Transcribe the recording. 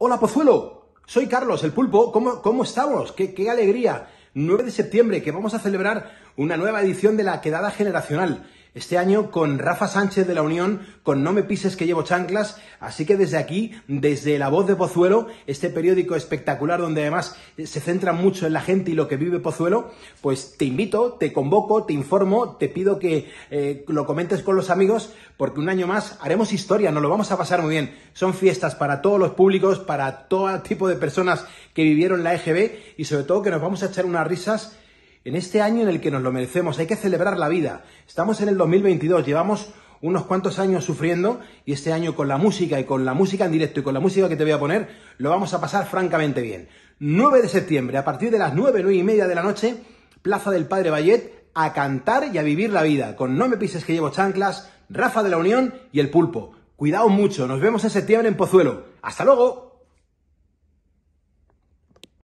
Hola Pozuelo, soy Carlos, el pulpo, ¿cómo, estamos? ¿Qué, ¡Qué alegría! 9 de septiembre que vamos a celebrar una nueva edición de la quedada generacional. Este año con Rafa Sánchez de la Unión, con No me pises que llevo chanclas, así que desde aquí, desde La Voz de Pozuelo, este periódico espectacular donde además eh, se centra mucho en la gente y lo que vive Pozuelo, pues te invito, te convoco, te informo, te pido que eh, lo comentes con los amigos, porque un año más haremos historia, nos lo vamos a pasar muy bien. Son fiestas para todos los públicos, para todo tipo de personas que vivieron la EGB y sobre todo que nos vamos a echar unas risas en este año en el que nos lo merecemos, hay que celebrar la vida. Estamos en el 2022, llevamos unos cuantos años sufriendo y este año con la música y con la música en directo y con la música que te voy a poner, lo vamos a pasar francamente bien. 9 de septiembre, a partir de las 9, 9 y media de la noche, Plaza del Padre Vallet, a cantar y a vivir la vida, con No me pises que llevo chanclas, Rafa de la Unión y El Pulpo. Cuidaos mucho, nos vemos en septiembre en Pozuelo. ¡Hasta luego!